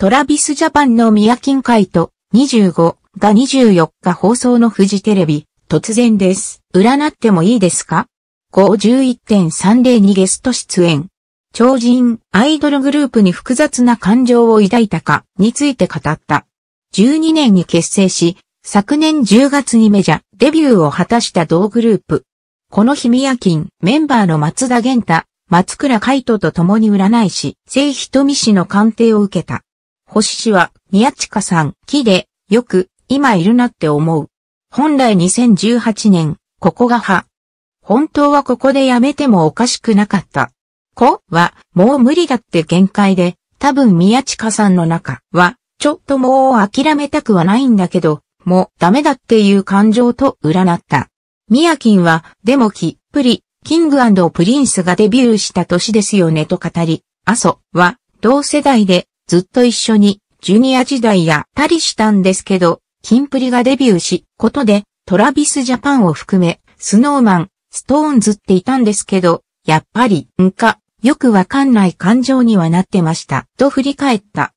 トラビスジャパンの宮近海と25が24日放送のフジテレビ、突然です。占ってもいいですか ?51.30 にゲスト出演。超人、アイドルグループに複雑な感情を抱いたかについて語った。12年に結成し、昨年10月にメジャーデビューを果たした同グループ。この日宮近、メンバーの松田玄太、松倉海斗と共に占い師、聖瞳氏の鑑定を受けた。星氏は、宮近さん、木で、よく、今いるなって思う。本来2018年、ここが派。本当はここでやめてもおかしくなかった。子は、もう無理だって限界で、多分宮近さんの中は、ちょっともう諦めたくはないんだけど、もうダメだっていう感情と占った。宮近は、でもきっぷり、キングプリンスがデビューした年ですよねと語り、阿蘇は、同世代でずっと一緒に、ジュニア時代やったりしたんですけど、キンプリがデビューし、ことで、トラビスジャパンを含め、スノーマン、ストーンズっていたんですけど、やっぱり、んか、よくわかんない感情にはなってました、と振り返った。